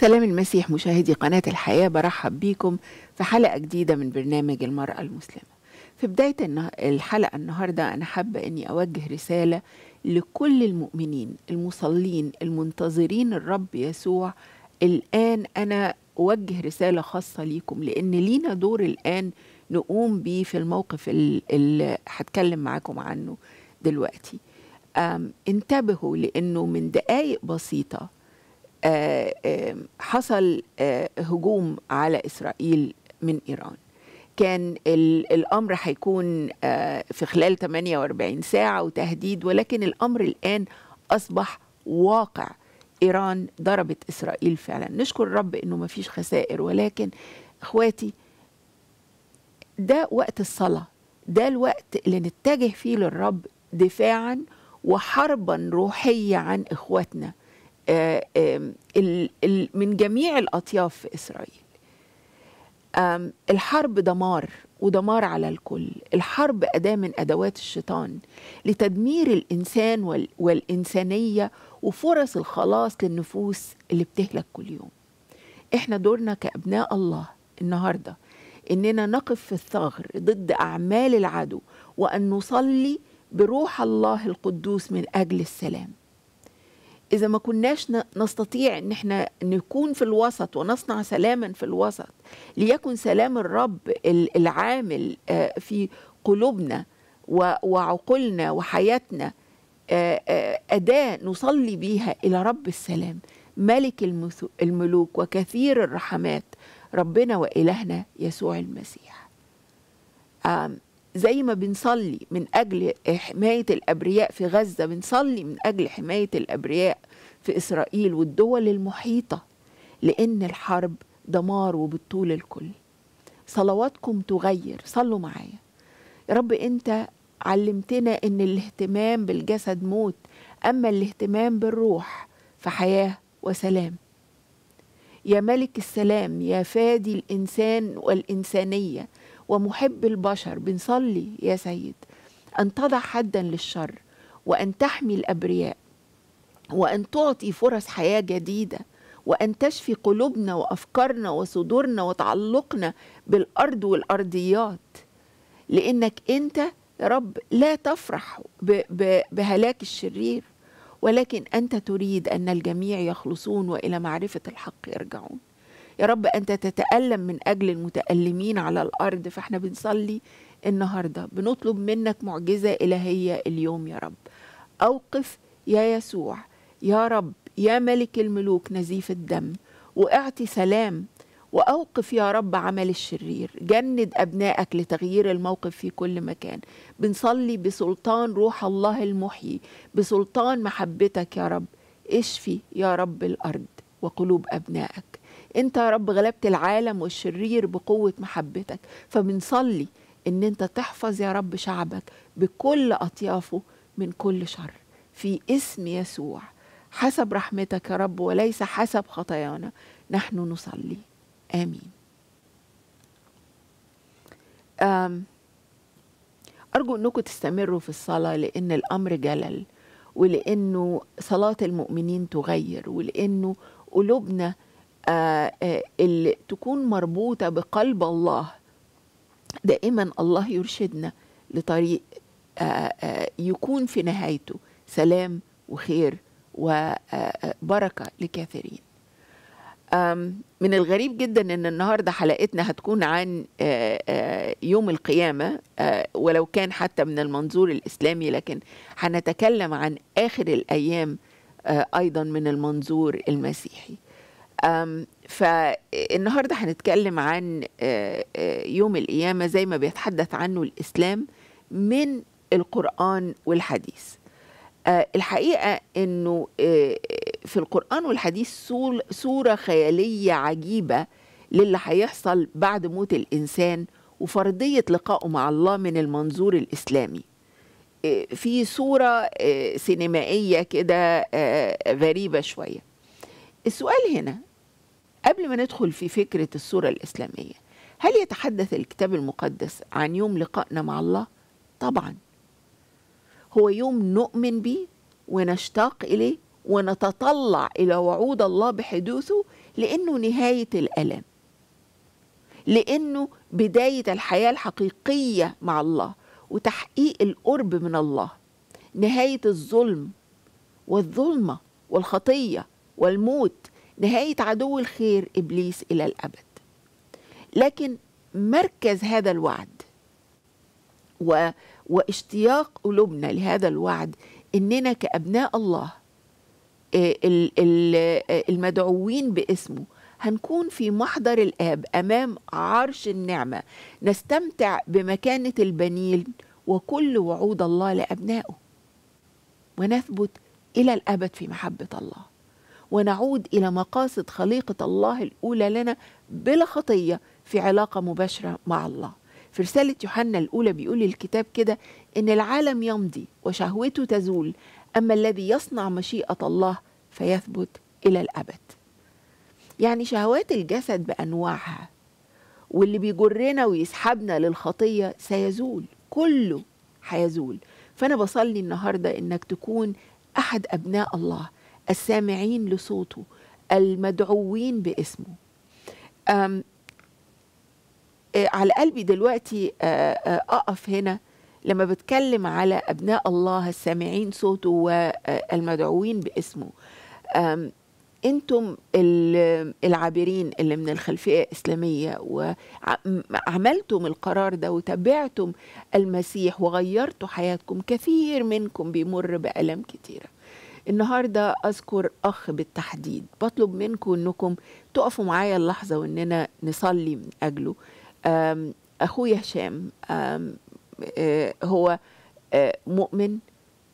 سلام المسيح مشاهدي قناة الحياة برحب بيكم في حلقة جديدة من برنامج المرأة المسلمة في بداية الحلقة النهاردة أنا حابة أني أوجه رسالة لكل المؤمنين المصلين المنتظرين الرب يسوع الآن أنا أوجه رسالة خاصة ليكم لأن لينا دور الآن نقوم بيه في الموقف اللي هتكلم معاكم عنه دلوقتي انتبهوا لأنه من دقايق بسيطة آه، آه، حصل آه، هجوم على إسرائيل من إيران كان الأمر هيكون في خلال 48 ساعة وتهديد ولكن الأمر الآن أصبح واقع إيران ضربت إسرائيل فعلا نشكر الرب أنه ما فيش خسائر ولكن إخواتي ده وقت الصلاة ده الوقت اللي نتجه فيه للرب دفاعا وحربا روحية عن إخواتنا آه، من جميع الأطياف في إسرائيل الحرب دمار ودمار على الكل الحرب أداة من أدوات الشيطان لتدمير الإنسان والإنسانية وفرص الخلاص للنفوس اللي بتهلك كل يوم احنا دورنا كأبناء الله النهارده اننا نقف في الثغر ضد اعمال العدو وان نصلي بروح الله القدوس من اجل السلام اذا ما كناش نستطيع ان احنا نكون في الوسط ونصنع سلاما في الوسط ليكن سلام الرب العامل آه، في قلوبنا وعقولنا وحياتنا آه، آه، اداه نصلي بيها الى رب السلام ملك الملوك وكثير الرحمات ربنا والهنا يسوع المسيح زي ما بنصلي من أجل حماية الأبرياء في غزة بنصلي من أجل حماية الأبرياء في إسرائيل والدول المحيطة لأن الحرب دمار وبالطول الكل صلواتكم تغير صلوا معايا يا رب أنت علمتنا أن الاهتمام بالجسد موت أما الاهتمام بالروح فحياة وسلام يا ملك السلام يا فادي الإنسان والإنسانية ومحب البشر بنصلي يا سيد أن تضع حدا للشر وأن تحمي الأبرياء وأن تعطي فرص حياة جديدة وأن تشفي قلوبنا وأفكارنا وصدورنا وتعلقنا بالأرض والأرضيات لأنك أنت يا رب لا تفرح بهلاك الشرير ولكن أنت تريد أن الجميع يخلصون وإلى معرفة الحق يرجعون يا رب أنت تتألم من أجل المتألمين على الأرض فإحنا بنصلي النهاردة بنطلب منك معجزة إلهية اليوم يا رب أوقف يا يسوع يا رب يا ملك الملوك نزيف الدم واعطي سلام وأوقف يا رب عمل الشرير جند أبنائك لتغيير الموقف في كل مكان بنصلي بسلطان روح الله المحيي بسلطان محبتك يا رب اشفي يا رب الأرض وقلوب أبنائك انت يا رب غلبت العالم والشرير بقوه محبتك فبنصلي ان انت تحفظ يا رب شعبك بكل اطيافه من كل شر في اسم يسوع حسب رحمتك يا رب وليس حسب خطايانا نحن نصلي امين أم أرجو أنكم تستمروا في الصلاة لأن الأمر جلل ولأنه صلاة المؤمنين تغير ولأنه قلوبنا آه، آه، اللي تكون مربوطة بقلب الله دائما الله يرشدنا لطريق آه، يكون في نهايته سلام وخير وبركة لكثيرين من الغريب جدا ان النهارده حلقتنا هتكون عن يوم القيامه ولو كان حتى من المنظور الاسلامي لكن هنتكلم عن اخر الايام ايضا من المنظور المسيحي فالنهارده هنتكلم عن آه، آه، يوم القيامه زي ما بيتحدث عنه الاسلام من القران والحديث آه، الحقيقه انه في القران والحديث صوره خياليه عجيبه للي هيحصل بعد موت الانسان وفرضيه لقائه مع الله من المنظور الاسلامي في صورة سينمائية كده غريبة شوية السؤال هنا قبل ما ندخل في فكرة الصورة الإسلامية هل يتحدث الكتاب المقدس عن يوم لقائنا مع الله؟ طبعا هو يوم نؤمن به ونشتاق إليه ونتطلع إلى وعود الله بحدوثه لأنه نهاية الألم لأنه بداية الحياة الحقيقية مع الله وتحقيق القرب من الله نهاية الظلم والظلمة والخطية والموت نهاية عدو الخير إبليس إلى الأبد لكن مركز هذا الوعد و... واشتياق قلوبنا لهذا الوعد إننا كأبناء الله آه، آه، المدعوين باسمه هنكون في محضر الآب أمام عرش النعمة نستمتع بمكانة البنين وكل وعود الله لأبنائه ونثبت إلى الأبد في محبة الله ونعود إلى مقاصد خليقة الله الأولى لنا بلا خطية في علاقة مباشرة مع الله في رسالة يوحنا الأولى بيقول الكتاب كده إن العالم يمضي وشهوته تزول أما الذي يصنع مشيئة الله فيثبت إلى الأبد يعني شهوات الجسد بأنواعها واللي بيجرنا ويسحبنا للخطية سيزول كله هيزول فأنا بصلي النهاردة إنك تكون أحد أبناء الله السامعين لصوته المدعوين باسمه آه، على قلبي دلوقتي آه، آه، أقف هنا لما بتكلم على أبناء الله السامعين صوته والمدعوين باسمه انتم العابرين اللي من الخلفيه الاسلاميه وعملتم القرار ده وتبعتم المسيح وغيرتوا حياتكم كثير منكم بيمر بالام كثيرة النهارده اذكر اخ بالتحديد بطلب منكم انكم تقفوا معايا اللحظه واننا نصلي من اجله اخويا هشام آه، هو آه، مؤمن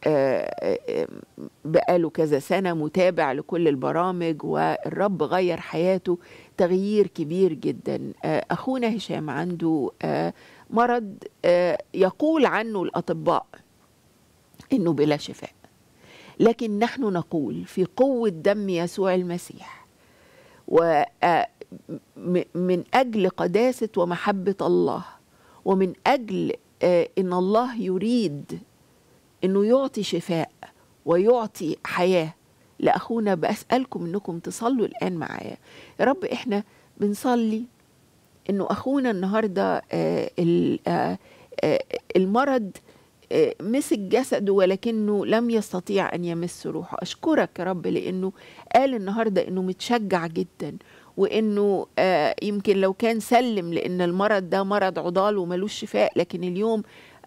آه، بقاله كذا سنة متابع لكل البرامج والرب غير حياته تغيير كبير جدا أخونا هشام عنده مرض يقول عنه الأطباء إنه بلا شفاء لكن نحن نقول في قوة دم يسوع المسيح ومن آه، أجل قداسة ومحبة الله ومن أجل آه، إن الله يريد إنه يعطي شفاء ويعطي حياة لأخونا بأسألكم إنكم تصلوا الآن معايا يا رب إحنا بنصلي إنه أخونا النهاردة آه، المرض مسك جسده ولكنه لم يستطيع أن يمس روحه أشكرك يا رب لأنه قال النهاردة أنه متشجع جدا وانه آه، يمكن لو كان سلم لان المرض ده مرض عضال وملوش شفاء لكن اليوم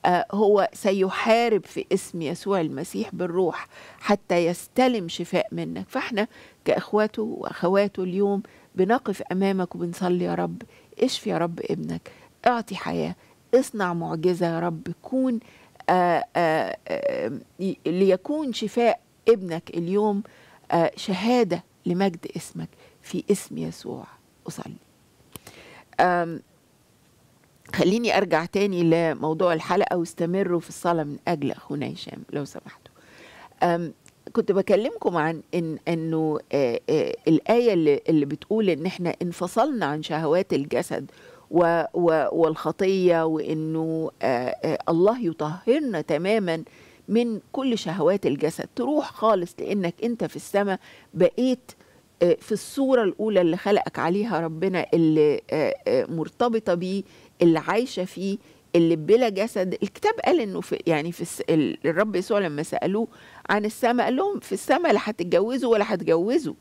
آه، هو سيحارب في اسم يسوع المسيح بالروح حتى يستلم شفاء منك فاحنا كاخواته واخواته اليوم بنقف امامك وبنصلي يا رب اشفي يا رب ابنك اعطي حياه اصنع معجزه يا رب كون آه، آه، آه، ليكون شفاء ابنك اليوم شهادة لمجد اسمك في اسم يسوع أصلي خليني أرجع تاني لموضوع الحلقة واستمروا في الصلاة من أجل أخونا هشام لو سمحتوا كنت بكلمكم عن إن أنه آآ آآ الآية اللي بتقول إن إحنا انفصلنا عن شهوات الجسد و و والخطيه وانه آه، آه، الله يطهرنا تماما من كل شهوات الجسد تروح خالص لانك انت في السماء بقيت آه، في الصوره الاولى اللي خلقك عليها ربنا اللي مرتبطه بيه اللي عايشه فيه اللي بلا جسد الكتاب قال انه في يعني في الرب يسوع لما سالوه عن السماء قال لهم في السماء لا هتتجوزوا ولا هتجوزوا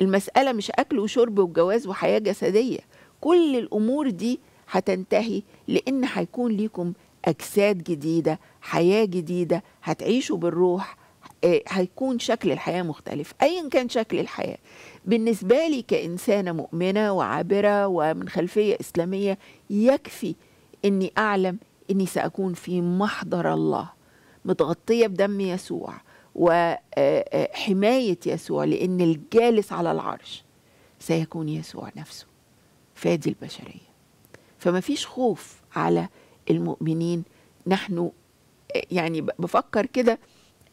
المساله مش اكل وشرب وجواز وحياه جسديه كل الامور دي هتنتهي لان هيكون ليكم اجساد جديده حياه جديده هتعيشوا بالروح آه، هيكون شكل الحياه مختلف ايا كان شكل الحياه بالنسبه لي كانسانه مؤمنه وعابره ومن خلفيه اسلاميه يكفي اني اعلم اني ساكون في محضر الله متغطيه بدم يسوع وحمايه آه، آه، يسوع لان الجالس على العرش سيكون يسوع نفسه فادي البشريه فما فيش خوف على المؤمنين نحن يعني بفكر كده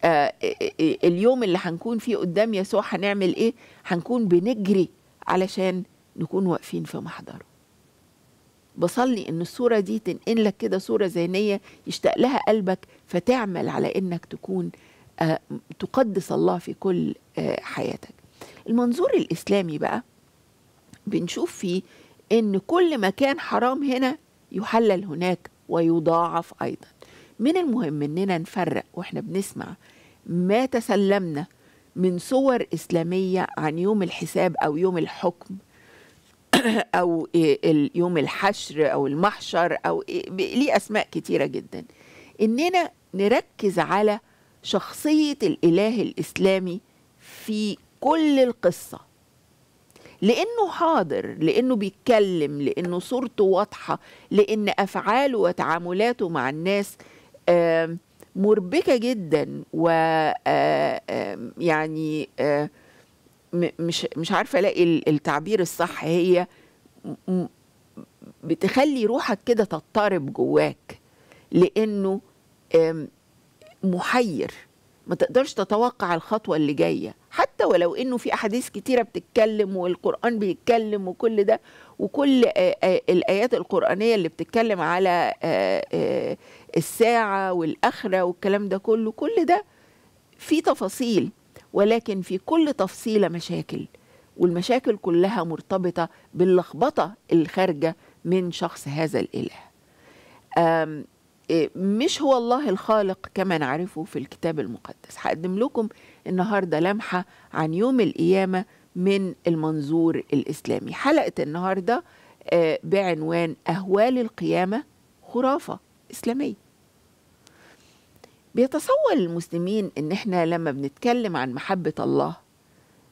آه، آه، آه، اليوم اللي هنكون فيه قدام يسوع هنعمل ايه هنكون بنجري علشان نكون واقفين في محضره بصلي ان الصوره دي تنقل لك كده صوره ذهنيه يشتاق لها قلبك فتعمل على انك تكون تقدس الله في كل حياتك المنظور الاسلامي بقى بنشوف فيه ان كل ما كان حرام هنا يحلل هناك ويضاعف ايضا من المهم اننا نفرق واحنا بنسمع ما تسلمنا من صور اسلاميه عن يوم الحساب او يوم الحكم او إيه يوم الحشر او المحشر او إيه، ليه اسماء كتيره جدا اننا نركز على شخصيه الاله الاسلامي في كل القصه لانه حاضر لانه بيتكلم لانه صورته واضحه لان افعاله وتعاملاته مع الناس مربكه جدا و يعني مش مش عارفه الاقي التعبير الصح هي بتخلي روحك كده تضطرب جواك لانه محير ما تقدرش تتوقع الخطوه اللي جايه ولو انه في احاديث كتيره بتتكلم والقران بيتكلم وكل ده وكل الايات القرانيه اللي بتتكلم على الساعه والاخره والكلام ده كله كل ده في تفاصيل ولكن في كل تفصيله مشاكل والمشاكل كلها مرتبطه باللخبطه الخارجه من شخص هذا الاله مش هو الله الخالق كما نعرفه في الكتاب المقدس هقدم لكم النهارده لمحه عن يوم القيامه من المنظور الاسلامي حلقه النهارده آه، بعنوان اهوال القيامه خرافه اسلاميه بيتصور المسلمين ان احنا لما بنتكلم عن محبه الله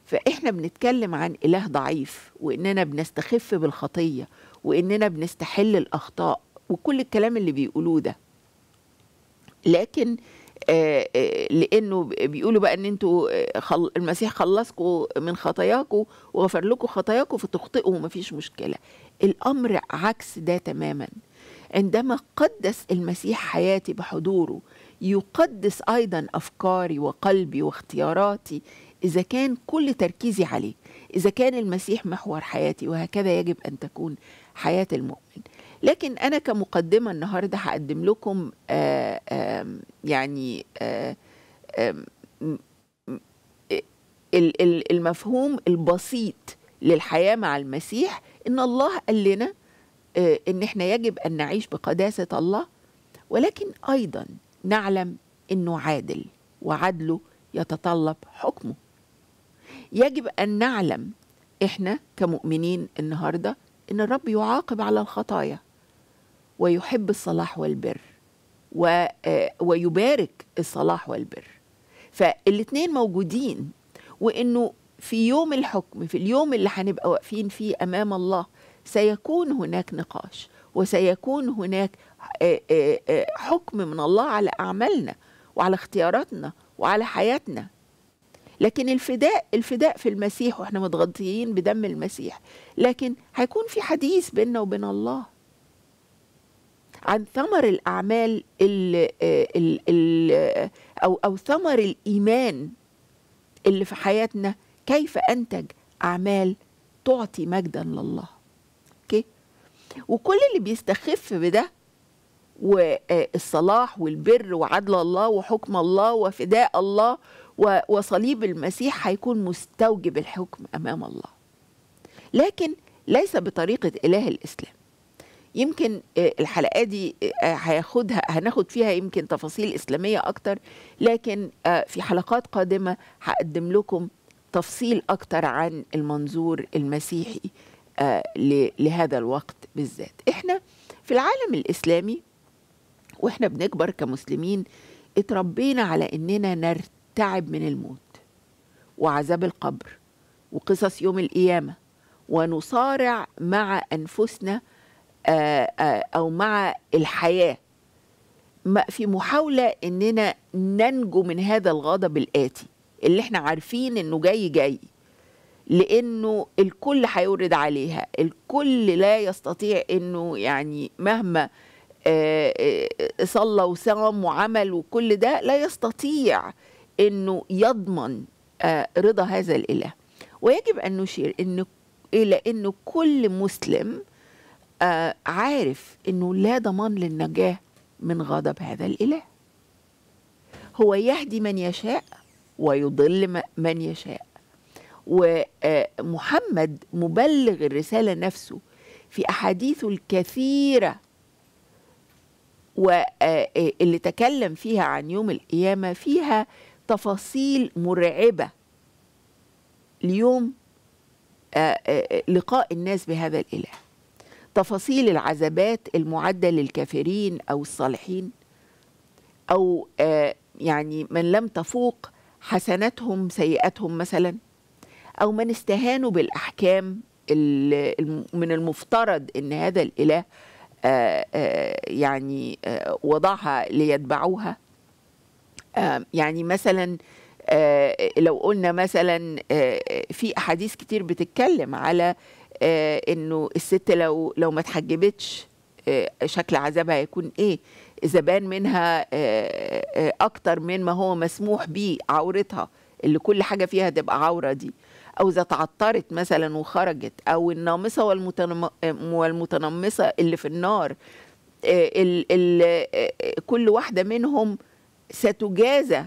فاحنا بنتكلم عن اله ضعيف واننا بنستخف بالخطيه واننا بنستحل الاخطاء وكل الكلام اللي بيقولوه ده لكن آه، آه، لانه بيقولوا بقى ان انتوا آه، المسيح خلصكم من خطاياكم وغفر لكم خطاياكم فتخطئوا ومفيش مشكله الامر عكس ده تماما عندما قدس المسيح حياتي بحضوره يقدس ايضا افكاري وقلبي واختياراتي اذا كان كل تركيزي عليه اذا كان المسيح محور حياتي وهكذا يجب ان تكون حياه المؤمن لكن انا كمقدمه النهارده هقدم لكم آآ آه، آآ يعني آآ آه، المفهوم البسيط للحياه مع المسيح ان الله قال لنا آه، ان احنا يجب ان نعيش بقداسه الله ولكن ايضا نعلم انه عادل وعدله يتطلب حكمه يجب ان نعلم احنا كمؤمنين النهارده ان الرب يعاقب على الخطايا ويحب الصلاح والبر و آه، ويبارك الصلاح والبر فالاثنين موجودين وانه في يوم الحكم في اليوم اللي هنبقى واقفين فيه امام الله سيكون هناك نقاش وسيكون هناك آه، آه، حكم من الله على اعمالنا وعلى اختياراتنا وعلى حياتنا لكن الفداء الفداء في المسيح واحنا متغطيين بدم المسيح لكن هيكون في حديث بيننا وبين الله عن ثمر الأعمال الـ الـ الـ أو أو ثمر الإيمان اللي في حياتنا كيف أنتج أعمال تعطي مجدا لله أوكي وكل اللي بيستخف بده والصلاح آه، والبر وعدل الله وحكم الله وفداء الله وصليب المسيح هيكون مستوجب الحكم أمام الله لكن ليس بطريقة إله الإسلام يمكن آه، الحلقه دي آه، هياخدها هناخد فيها يمكن تفاصيل إسلامية أكتر لكن آه، في حلقات قادمة هقدم لكم تفصيل أكتر عن المنظور المسيحي لهذا الوقت بالذات احنا في العالم الإسلامي وإحنا بنكبر كمسلمين اتربينا على إننا نرتعب من الموت وعذاب القبر وقصص يوم القيامة ونصارع مع أنفسنا آه، آه، او مع الحياه في محاوله اننا ننجو من هذا الغضب الاتي اللي احنا عارفين انه جاي جاي لانه الكل هيورد عليها الكل لا يستطيع انه يعني مهما آه، صلى وصام وعمل وكل ده لا يستطيع انه يضمن رضا هذا الاله ويجب ان نشير ان الى انه كل مسلم آه، عارف انه لا ضمان للنجاه من غضب هذا الاله هو يهدي من يشاء ويضل من يشاء ومحمد مبلغ الرساله نفسه في احاديثه الكثيره واللي آه، آه، تكلم فيها عن يوم القيامه فيها تفاصيل مرعبه ليوم لقاء الناس بهذا الاله تفاصيل العذابات المعدة للكافرين أو الصالحين أو آه، يعني من لم تفوق حسناتهم سيئاتهم مثلا أو من استهانوا بالأحكام من المفترض أن هذا الإله آه، آه، يعني وضعها ليتبعوها يعني مثلا لو قلنا مثلا في أحاديث كتير بتتكلم على آه، انه الست لو لو ما اتحجبتش آه، شكل عذابها هيكون ايه اذا بان منها آه، اكتر من ما هو مسموح بيه عورتها اللي كل حاجه فيها تبقى عوره دي او اذا تعطرت مثلا وخرجت او النامصه والمتنمصه اللي في النار الـ ال كل واحده منهم ستجازى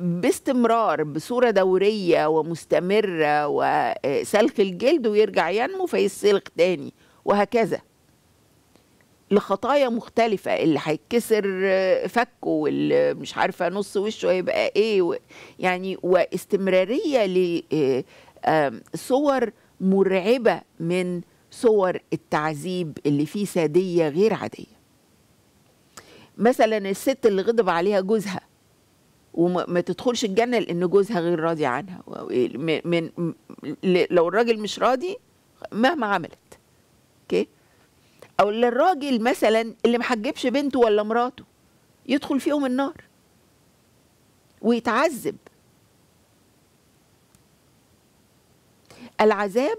باستمرار بصورة دورية ومستمرة وسلخ الجلد ويرجع ينمو فيسلخ تاني وهكذا لخطايا مختلفة اللي هيتكسر فكه واللي مش عارفة نص وشه هيبقى ايه و يعني واستمرارية لصور مرعبة من صور التعذيب اللي فيه سادية غير عادية مثلا الست اللي غضب عليها جوزها وما تدخلش الجنه لان جوزها غير راضي عنها من لو الراجل مش راضي مهما عملت اوكي او للراجل مثلا اللي محجبش بنته ولا مراته يدخل فيهم النار ويتعذب العذاب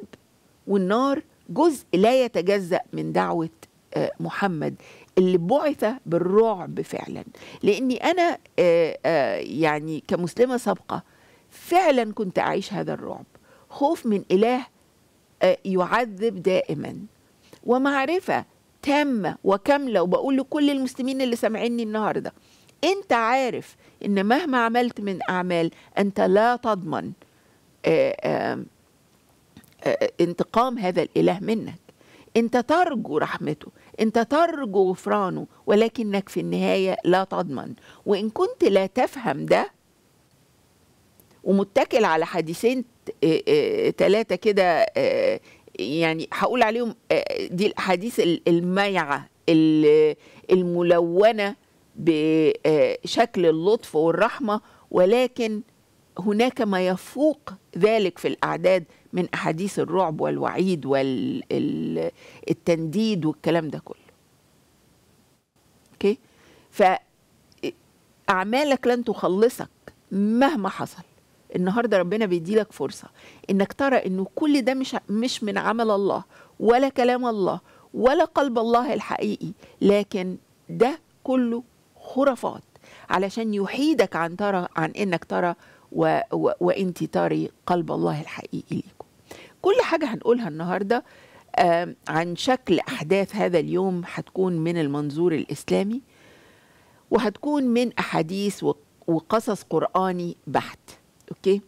والنار جزء لا يتجزا من دعوه آه، محمد اللي بعث بالرعب فعلا لاني انا آه، آه، يعني كمسلمه سابقه فعلا كنت اعيش هذا الرعب خوف من اله آه، يعذب دائما ومعرفه تامه وكامله وبقول لكل المسلمين اللي سامعيني النهارده انت عارف ان مهما عملت من اعمال انت لا تضمن انتقام هذا الاله منك انت ترجو رحمته انت ترجو غفرانه ولكنك في النهايه لا تضمن وان كنت لا تفهم ده ومتكل على حديثين ثلاثه كده يعني هقول عليهم دي الاحاديث المايعه الملونه بشكل اللطف والرحمه ولكن هناك ما يفوق ذلك في الأعداد من أحاديث الرعب والوعيد والتنديد والكلام ده كله أوكي فأعمالك لن تخلصك مهما حصل النهارده ربنا بيديلك فرصه انك ترى انه كل ده مش مش من عمل الله ولا كلام الله ولا قلب الله الحقيقي لكن ده كله خرافات علشان يحيدك عن ترى عن انك ترى و... و... وانت تري قلب الله الحقيقي ليكم كل حاجة هنقولها النهاردة عن شكل أحداث هذا اليوم هتكون من المنظور الإسلامي وهتكون من أحاديث وقصص قرآني بحت أوكي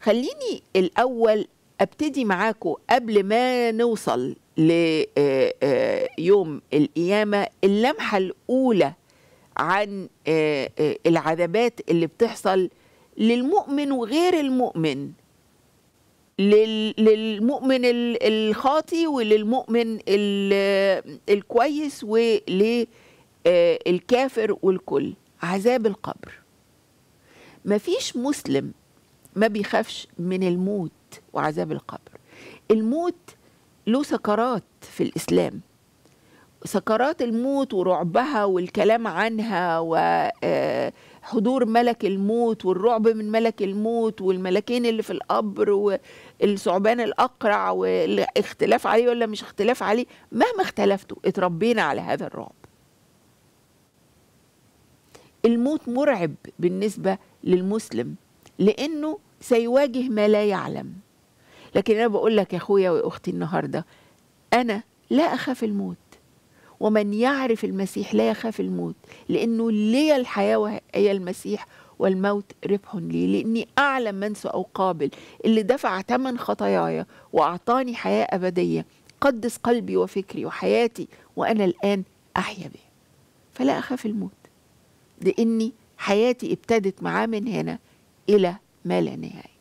خليني الأول أبتدي معاكم قبل ما نوصل ليوم القيامة اللمحة الأولى عن العذابات اللي بتحصل للمؤمن وغير المؤمن للمؤمن الخاطي وللمؤمن الكويس وللكافر آه، والكل عذاب القبر مفيش مسلم ما بيخافش من الموت وعذاب القبر الموت له سكرات في الإسلام سكرات الموت ورعبها والكلام عنها و آه حضور ملك الموت والرعب من ملك الموت والملكين اللي في القبر والثعبان الاقرع والاختلاف عليه ولا مش اختلاف عليه مهما اختلفتوا اتربينا على هذا الرعب الموت مرعب بالنسبه للمسلم لانه سيواجه ما لا يعلم لكن انا بقول لك يا اخويا واختي النهارده انا لا اخاف الموت ومن يعرف المسيح لا يخاف الموت لأنه لي الحياة وهي المسيح والموت ربح لي لأني أعلم من ساقابل اللي دفع ثمن خطاياي وأعطاني حياة أبدية قدس قلبي وفكري وحياتي وأنا الآن أحيا به فلا أخاف الموت لأني حياتي ابتدت معاه من هنا إلى ما لا نهاية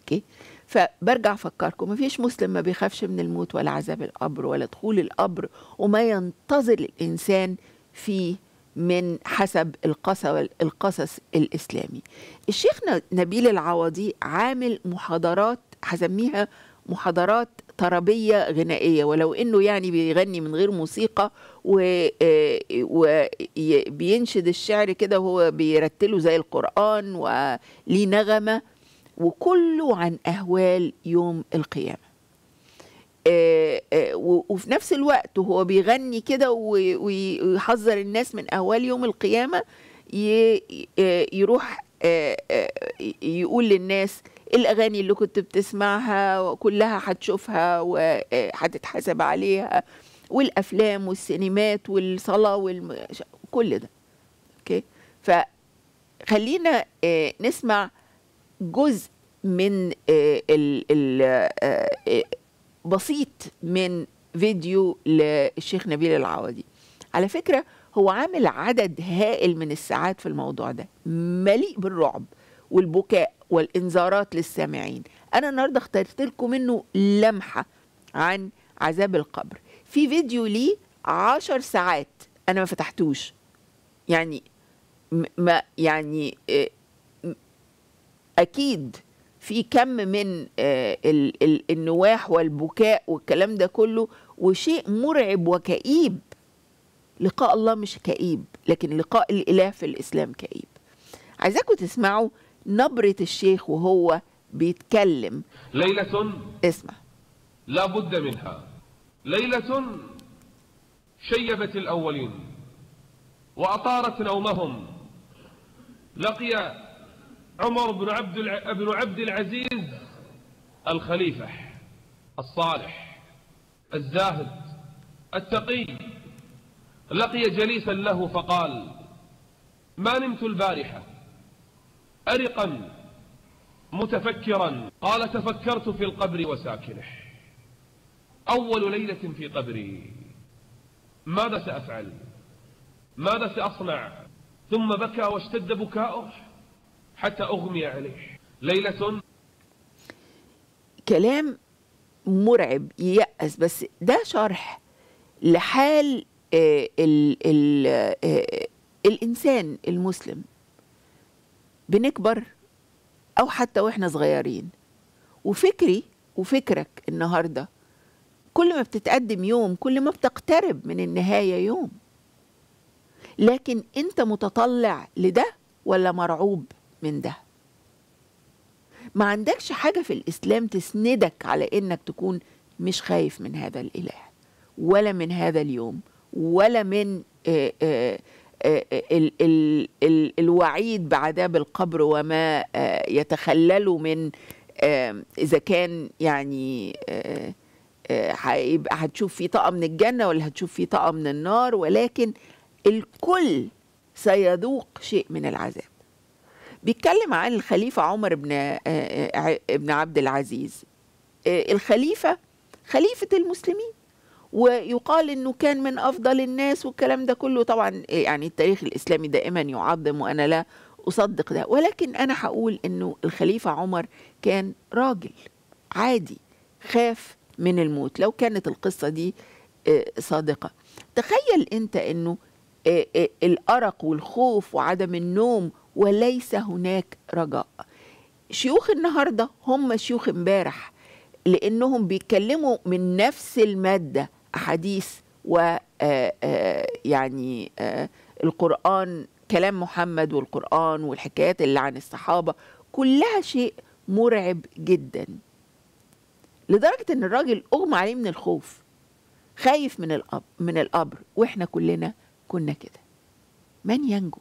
أوكي فبرجع أفكركم مفيش مسلم ما بيخافش من الموت ولا عذاب القبر ولا دخول القبر وما ينتظر الإنسان فيه من حسب القصص القصص الإسلامي الشيخ نبيل العوضي عامل محاضرات هسميها محاضرات طربية غنائية ولو إنه يعني بيغني من غير موسيقى وبينشد آه، الشعر كده وهو بيرتله زي القرآن وليه نغمة وكله عن أهوال يوم القيامة آه، آه، وفي نفس الوقت وهو بيغني كده ويحذر الناس من أهوال يوم القيامة آه، يروح يقول للناس الأغاني اللي كنت بتسمعها كلها هتشوفها وهتتحاسب عليها والأفلام والسينمات والصلاة والم... كل ده أوكي فخلينا نسمع جزء من آه، ال ال آه، آه، بسيط من فيديو للشيخ نبيل العوضي على فكرة هو عامل عدد هائل من الساعات في الموضوع ده مليء بالرعب والبكاء والإنذارات للسامعين أنا النهاردة اخترت لكم منه لمحة عن عذاب القبر في فيديو ليه عشر ساعات أنا ما فتحتوش يعني ما يعني اكيد في كم من آه، النواح والبكاء والكلام ده كله وشيء مرعب وكئيب لقاء الله مش كئيب لكن لقاء الاله في الاسلام كئيب عايزاكم تسمعوا نبره الشيخ وهو بيتكلم ليله اسمع لا بد منها ليله شيبت الاولين واطارت نومهم لقي عمر بن عبد بن عبد العزيز الخليفة الصالح الزاهد التقي لقي جليسا له فقال ما نمت البارحة أرقا متفكرا قال تفكرت في القبر وساكنه أول ليلة في قبري ماذا سأفعل ماذا سأصنع ثم بكى واشتد بكاؤه حتى أغمي عليه ليلة كلام مرعب ييأس بس ده شرح لحال آه، ال ال آه، الإنسان المسلم بنكبر أو حتى وإحنا صغيرين وفكري وفكرك النهارده كل ما بتتقدم يوم كل ما بتقترب من النهايه يوم لكن انت متطلع لده ولا مرعوب من ده ما عندكش حاجة في الإسلام تسندك على إنك تكون مش خايف من هذا الإله ولا من هذا اليوم ولا من آه، آه، آه، ال ال الوعيد بعذاب القبر وما يتخلله من اذا كان يعني هيبقى هتشوف فيه طاقه من الجنه ولا هتشوف فيه طاقه من النار ولكن الكل سيذوق شيء من العذاب بيتكلم عن الخليفة عمر بن ابن آه، آه، عبد العزيز آه، الخليفة خليفة المسلمين ويقال انه كان من افضل الناس والكلام ده كله طبعا يعني التاريخ الاسلامي دائما يعظم وانا لا اصدق ده ولكن انا هقول انه الخليفه عمر كان راجل عادي خاف من الموت لو كانت القصه دي صادقه تخيل انت انه الارق والخوف وعدم النوم وليس هناك رجاء شيوخ النهارده هم شيوخ امبارح لانهم بيتكلموا من نفس الماده احاديث و آه، آه، يعني آه، القران كلام محمد والقران والحكايات اللي عن الصحابه كلها شيء مرعب جدا لدرجه ان الراجل اغمى عليه من الخوف خايف من من القبر واحنا كلنا كنا كده من ينجو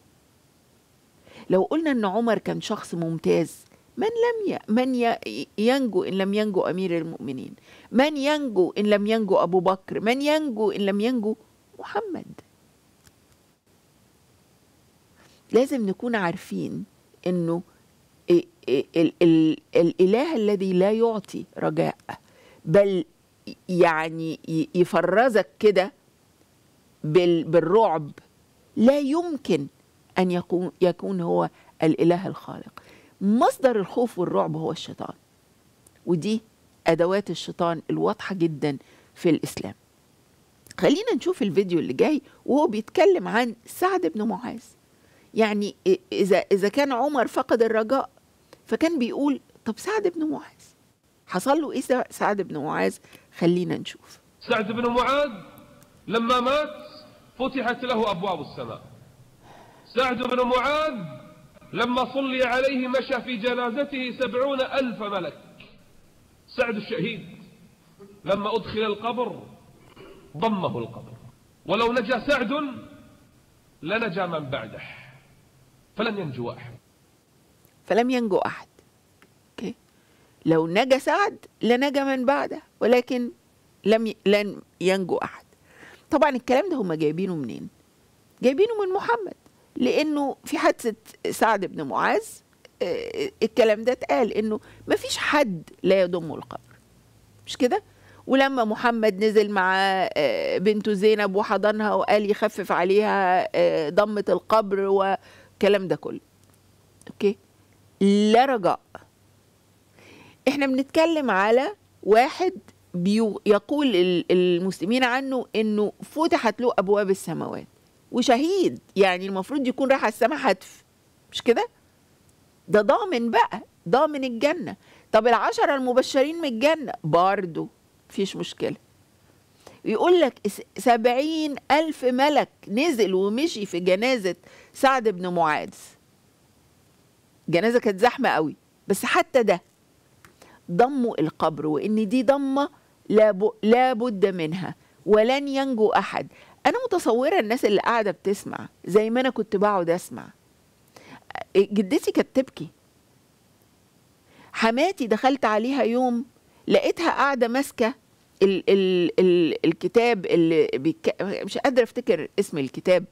لو قلنا ان عمر كان شخص ممتاز من لم ي... من ي... ينجو ان لم ينجو امير المؤمنين من ينجو ان لم ينجو ابو بكر من ينجو ان لم ينجو محمد لازم نكون عارفين انه ال ال ال الاله الذي لا يعطي رجاء بل يعني يفرزك كده بالرعب لا يمكن أن يكون, يكون هو الإله الخالق مصدر الخوف والرعب هو الشيطان ودي أدوات الشيطان الواضحة جدا في الإسلام خلينا نشوف الفيديو اللي جاي وهو بيتكلم عن سعد بن معاذ يعني إذا, إذا كان عمر فقد الرجاء فكان بيقول طب سعد بن معاذ حصل له إيه سعد بن معاذ خلينا نشوف سعد بن معاذ لما مات فتحت له أبواب السماء سعد بن معاذ لما صلي عليه مشى في جنازته سبعون ألف ملك سعد الشهيد لما أدخل القبر ضمه القبر ولو نجا سعد لنجا من بعده فلن ينجو أحد فلم ينجو أحد okay. لو نجا سعد لنجا من بعده ولكن لم ي... لن ينجو أحد طبعا الكلام ده هم جايبينه منين جايبينه من محمد لانه في حادثه سعد بن معاذ آه، الكلام ده اتقال انه ما فيش حد لا يضم القبر مش كده ولما محمد نزل مع آه، بنته زينب وحضنها وقال يخفف عليها آه، ضمة القبر والكلام ده كله اوكي لا رجاء احنا بنتكلم على واحد بيقول المسلمين عنه انه فتحت له ابواب السماوات وشهيد يعني المفروض يكون راح على السماء هتف مش كده ده ضامن بقى ضامن الجنة طب العشرة المبشرين من الجنة برضو مفيش مشكلة يقول لك سبعين ألف ملك نزل ومشي في جنازة سعد بن معاذ جنازة كانت زحمة قوي بس حتى ده ضموا القبر وإن دي ضمة لا بد منها ولن ينجو أحد انا متصوره الناس اللي قاعده بتسمع زي ما انا كنت بقعد اسمع آه، جدتي كانت تبكي حماتي دخلت عليها يوم لقيتها قاعده ماسكه ال ال ال الكتاب اللي بيك... مش قادره افتكر اسم الكتاب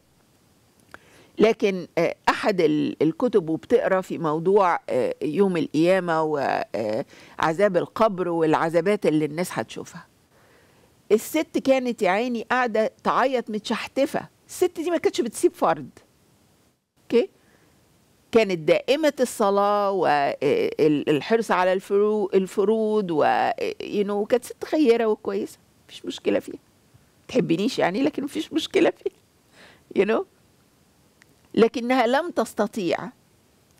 لكن آه، احد الكتب وبتقرا في موضوع آه، يوم القيامه وعذاب القبر والعذابات اللي الناس هتشوفها الست كانت يا عيني قاعده تعيط متشحتفه الست دي ما كانتش بتسيب فرد اوكي كانت دائمة الصلاة والحرص آه، على الفرو الفروض و يو آه، كانت ست خيرة وكويسة مفيش مشكلة فيها تحبنيش يعني لكن مفيش مشكلة فيها يو you know? لكنها لم تستطيع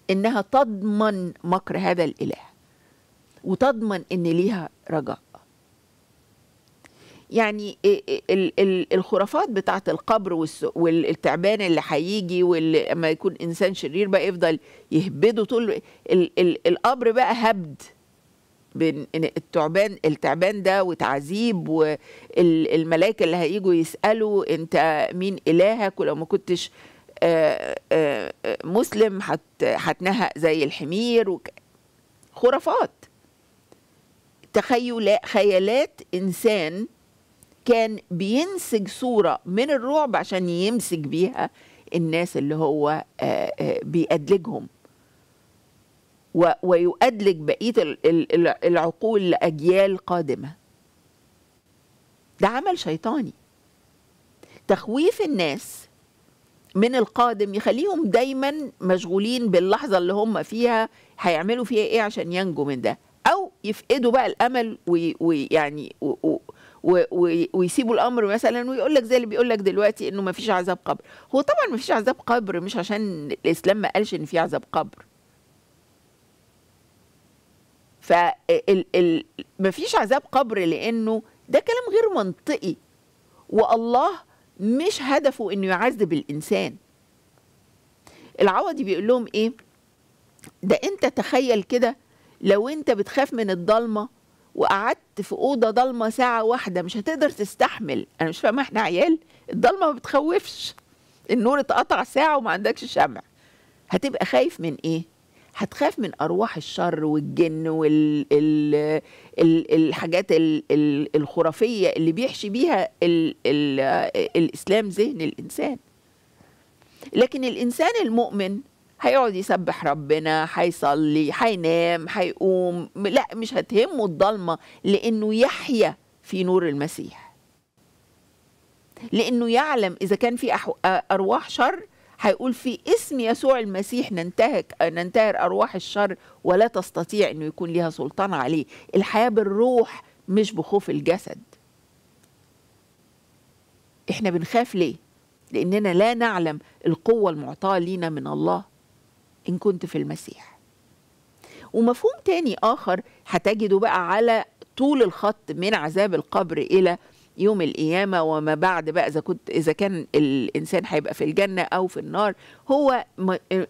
انها تضمن مكر هذا الاله وتضمن ان ليها رجاء يعني الخرافات بتاعه القبر والتعبان اللي هيجي ولما يكون انسان شرير بقى يفضل يهبده طول القبر بقى هبد بين التعبان التعبان ده وتعذيب والملائكه اللي هيجوا يسالوا انت مين الهك ولو ما كنتش مسلم هتنهق زي الحمير وك... خرافات تخيلات خيالات انسان كان بينسج صورة من الرعب عشان يمسك بيها الناس اللي هو آه، آه، بيأدلجهم ويؤدلج بقية العقول لأجيال قادمة ده عمل شيطاني تخويف الناس من القادم يخليهم دايما مشغولين باللحظة اللي هم فيها هيعملوا فيها ايه عشان ينجوا من ده او يفقدوا بقى الامل ويعني وي يعني ويسيبوا الامر مثلا ويقول لك زي اللي بيقول لك دلوقتي انه ما فيش عذاب قبر هو طبعا ما فيش عذاب قبر مش عشان الاسلام ما قالش ان في عذاب قبر فما فيش عذاب قبر لانه ده كلام غير منطقي والله مش هدفه انه يعذب الانسان العوضي بيقول لهم ايه ده انت تخيل كده لو انت بتخاف من الضلمه وقعدت في اوضه ضلمه ساعه واحده مش هتقدر تستحمل انا مش فاهمه احنا عيال الضلمه ما بتخوفش النور اتقطع ساعه وما عندكش شمع هتبقى خايف من ايه هتخاف من ارواح الشر والجن والحاجات وال... ال... الخرافيه اللي بيحشي بيها ال... ال... الاسلام ذهن الانسان لكن الانسان المؤمن هيقعد يسبح ربنا هيصلي هينام هيقوم لا مش هتهمه الضلمه لانه يحيا في نور المسيح لانه يعلم اذا كان في ارواح شر هيقول في اسم يسوع المسيح ننتهك ننتهر ارواح الشر ولا تستطيع انه يكون ليها سلطان عليه الحياه بالروح مش بخوف الجسد احنا بنخاف ليه لاننا لا نعلم القوه المعطاه لينا من الله إن كنت في المسيح ومفهوم تاني آخر هتجده بقى على طول الخط من عذاب القبر إلى يوم القيامة وما بعد بقى إذا كنت إذا كان الإنسان هيبقى في الجنة أو في النار هو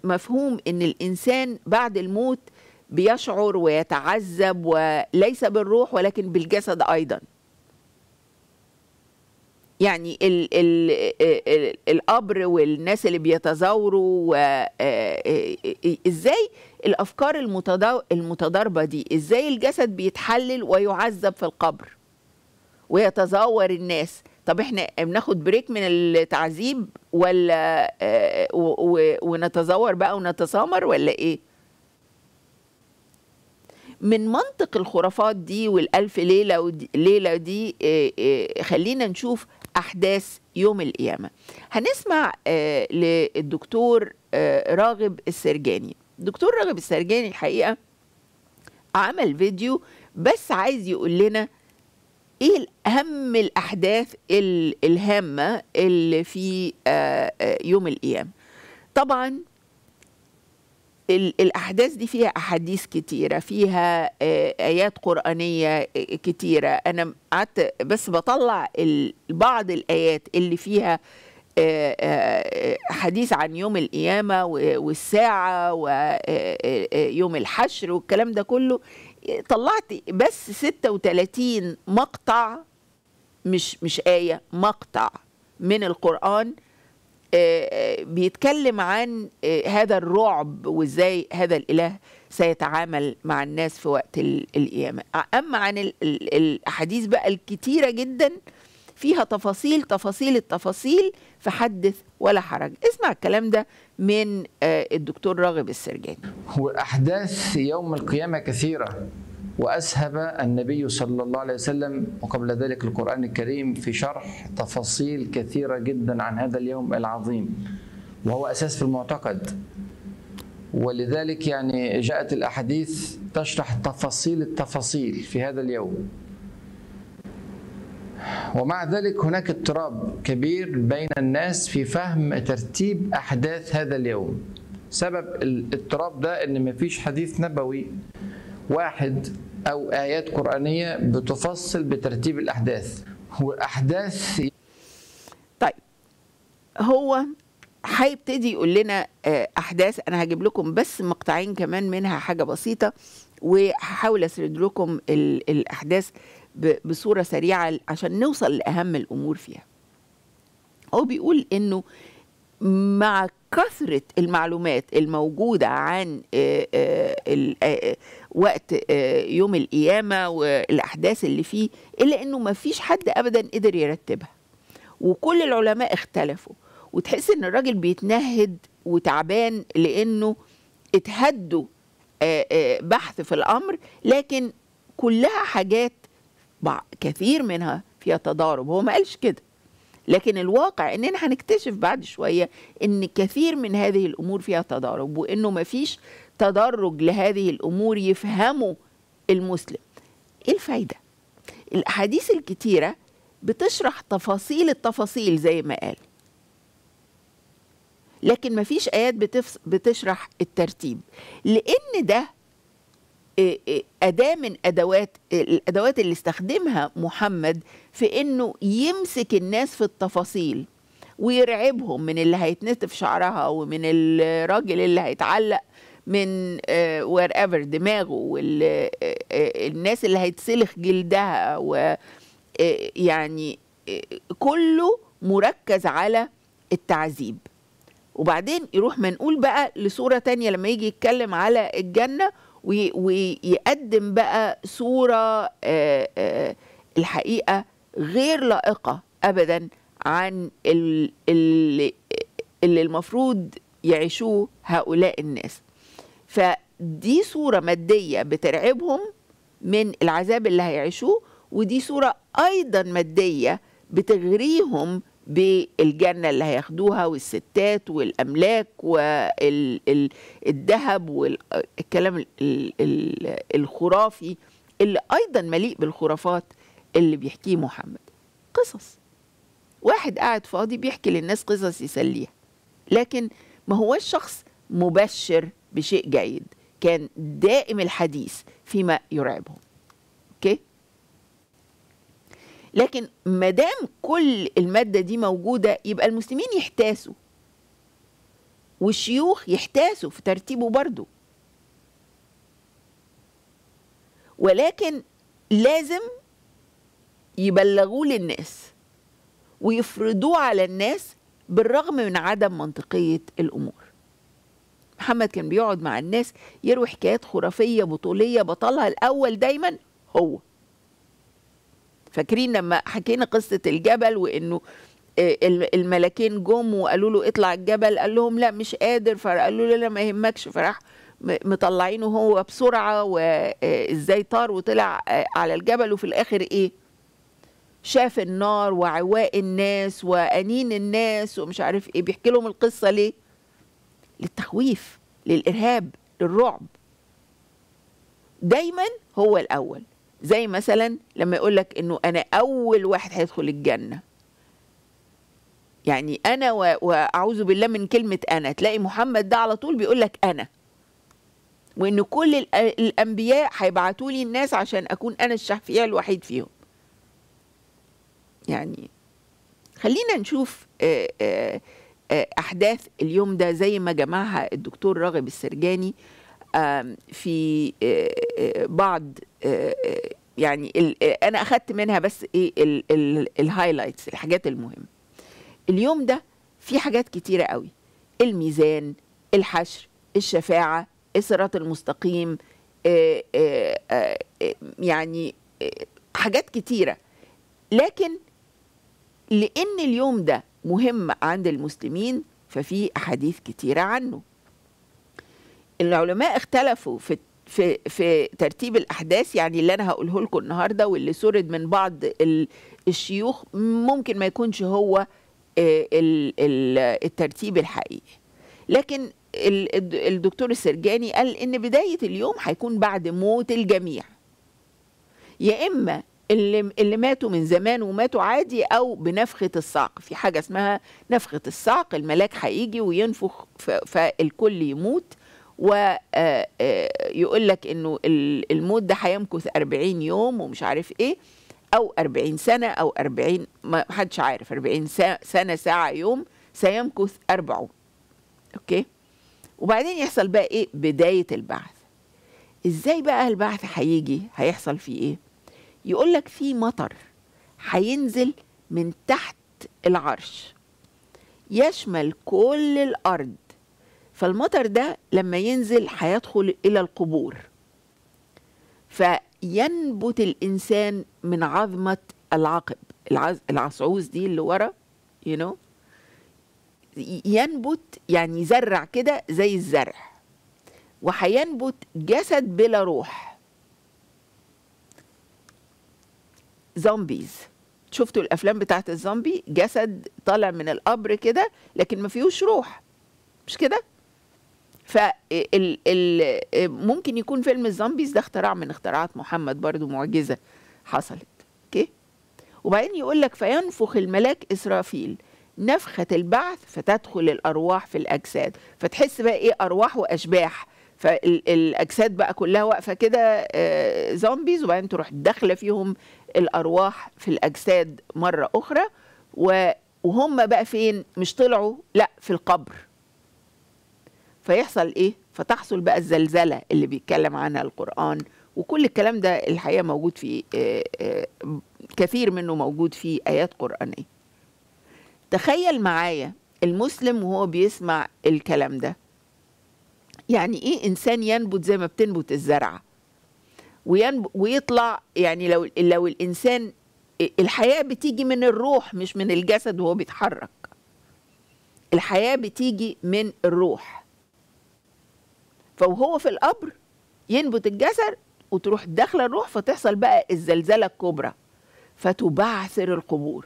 مفهوم إن الإنسان بعد الموت بيشعر ويتعذب وليس بالروح ولكن بالجسد أيضاً يعني ال ال الـ القبر والناس اللي بيتزاوروا آه، آه، آه، ازاي الافكار المتضاربه دي ازاي الجسد بيتحلل ويعذب في القبر ويتزاور الناس طب احنا بناخد بريك من التعذيب ولا ونتزاور بقى ونتسامر ولا ايه من منطق الخرافات دي والألف ليلة ودي ليلة دي خلينا نشوف أحداث يوم القيامة هنسمع آه، للدكتور آه، راغب السرجاني دكتور راغب السرجاني الحقيقة عمل فيديو بس عايز يقول لنا ايه اهم الاحداث الهامه اللي في آه، يوم القيامه طبعا الأحداث دي فيها أحاديث كتيرة فيها آه، آيات قرآنية آه، كتيرة أنا قعدت بس بطلع بعض الآيات اللي فيها آه، حديث عن يوم القيامة والساعة ويوم الحشر والكلام ده كله طلعت بس 36 مقطع مش مش آية مقطع من القرآن آه، آه، بيتكلم عن آه، هذا الرعب وازاي هذا الاله سيتعامل مع الناس في وقت القيامه اما عن الاحاديث بقى الكتيره جدا فيها تفاصيل تفاصيل التفاصيل فحدث ولا حرج اسمع الكلام ده من الدكتور راغب السرجاني واحداث يوم القيامه كثيره وأسهب النبي صلى الله عليه وسلم وقبل ذلك القرآن الكريم في شرح تفاصيل كثيرة جدا عن هذا اليوم العظيم وهو أساس في المعتقد ولذلك يعني جاءت الأحاديث تشرح تفاصيل التفاصيل في هذا اليوم ومع ذلك هناك اضطراب كبير بين الناس في فهم ترتيب أحداث هذا اليوم سبب الاضطراب ده ان مفيش حديث نبوي واحد أو آيات قرآنية بتفصل بترتيب الأحداث وأحداث طيب هو هيبتدي يقول لنا آه، احداث انا هجيب لكم بس مقطعين كمان منها حاجه بسيطه وهحاول اسرد لكم الاحداث بصوره سريعه عشان نوصل لاهم الامور فيها هو بيقول انه مع كثرة المعلومات الموجودة عن آه، آه، آه، وقت يوم القيامة والأحداث اللي فيه إلا إنه ما فيش حد أبدا قدر يرتبها وكل العلماء اختلفوا وتحس إن الراجل بيتنهد وتعبان لأنه اتهدوا بحث في الأمر لكن كلها حاجات كثير منها فيها تضارب هو ما قالش كده لكن الواقع اننا هنكتشف بعد شويه ان كثير من هذه الامور فيها تضارب وانه ما فيش تدرج لهذه الامور يفهمه المسلم ايه الفايده الاحاديث الكتيره بتشرح تفاصيل التفاصيل زي ما قال لكن ما فيش ايات بتشرح الترتيب لان ده إيه، إيه، اداه من ادوات الادوات اللي استخدمها محمد في انه يمسك الناس في التفاصيل ويرعبهم من اللي هيتنتف شعرها ومن الراجل اللي هيتعلق من وير آه، ايفر دماغه والناس آه، آه، اللي هيتسلخ جلدها ويعني كله مركز على التعذيب وبعدين يروح منقول بقى لصورة تانية لما يجي يتكلم على الجنة ويقدم بقى صورة الحقيقة غير لائقة أبدا عن اللي المفروض يعيشوه هؤلاء الناس فدي صورة مادية بترعبهم من العذاب اللي هيعيشوه ودي صورة أيضا مادية بتغريهم بالجنة اللي هياخدوها والستات والأملاك والذهب والكلام الخرافي اللي أيضا مليء بالخرافات اللي بيحكيه محمد قصص واحد قاعد فاضي بيحكي للناس قصص يسليها لكن ما هوش شخص مبشر بشيء جيد كان دائم الحديث فيما يرعبهم اوكي لكن ما دام كل الماده دي موجوده يبقى المسلمين يحتاسوا والشيوخ يحتاسوا في ترتيبه برضه ولكن لازم يبلغوه للناس ويفرضوه على الناس بالرغم من عدم منطقية الأمور محمد كان بيقعد مع الناس يروي حكايات خرافية بطولية بطلها الأول دايما هو فاكرين لما حكينا قصه الجبل وانه آه، الملكين جم وقالوا له اطلع الجبل قال لهم لا مش قادر فقالوا له لا ما يهمكش فراح مطلعينه هو بسرعه وازاي آه، طار وطلع آه، على الجبل وفي الاخر ايه شاف النار وعواء الناس وانين الناس ومش عارف ايه بيحكي لهم القصه ليه للتخويف للارهاب للرعب دايما هو الاول زي مثلا لما يقول لك انه انا اول واحد هيدخل الجنه يعني انا واعوذ بالله من كلمه انا تلاقي محمد ده على طول بيقول لك انا وان كل الانبياء هيبعتوا لي الناس عشان اكون انا الشفيع الوحيد فيهم يعني خلينا نشوف احداث اليوم ده زي ما جمعها الدكتور راغب السرجاني في آه، آه، بعض آه، يعني انا اخذت منها بس ايه الهايلايتس الحاجات المهمه اليوم ده في حاجات كتيره قوي الميزان الحشر الشفاعه الصراط المستقيم يعني حاجات كتيره لكن لان اليوم ده مهم عند المسلمين ففي احاديث كتيره عنه العلماء اختلفوا في في في ترتيب الاحداث يعني اللي انا هقوله لكم النهارده واللي سرد من بعض الشيوخ ممكن ما يكونش هو آه، الترتيب الحقيقي لكن الدكتور السرجاني قال ان بدايه اليوم هيكون بعد موت الجميع يا اما اللي اللي ماتوا من زمان وماتوا عادي او بنفخه الصعق في حاجه اسمها نفخه الصعق الملاك هيجي وينفخ فالكل يموت ويقول آه، آه، لك انه الموت ده هيمكث 40 يوم ومش عارف ايه او 40 سنه او 40 ما حدش عارف 40 سنه ساعه يوم سيمكث 40 اوكي وبعدين يحصل بقى ايه بدايه البعث ازاي بقى البعث هيجي هيحصل فيه ايه يقول لك في مطر هينزل من تحت العرش يشمل كل الارض فالمطر ده لما ينزل هيدخل إلى القبور فينبت الإنسان من عظمة العقب العصعوز دي اللي ورا you know ينبت يعني يزرع كده زي الزرع وهينبت جسد بلا روح زومبيز شفتوا الافلام بتاعت الزومبي جسد طالع من القبر كده لكن ما فيهوش روح مش كده فممكن يكون فيلم الزومبيز ده اختراع من اختراعات محمد برضو معجزه حصلت اوكي وبعدين يقول لك فينفخ الملاك اسرافيل نفخه البعث فتدخل الارواح في الاجساد فتحس بقى ايه ارواح واشباح فالاجساد بقى كلها واقفه كده آه، زومبيز وبعدين تروح داخله فيهم الارواح في الاجساد مره اخرى وهم بقى فين مش طلعوا لا في القبر فيحصل ايه فتحصل بقى الزلزله اللي بيتكلم عنها القران وكل الكلام ده الحقيقه موجود في كثير منه موجود في ايات قرانيه تخيل معايا المسلم وهو بيسمع الكلام ده يعني ايه انسان ينبت زي ما بتنبت الزرعه وينب... ويطلع يعني لو لو الانسان الحياه بتيجي من الروح مش من الجسد وهو بيتحرك الحياه بتيجي من الروح فوهو في القبر ينبت الجسد وتروح داخله الروح فتحصل بقى الزلزله الكبرى فتبعثر القبور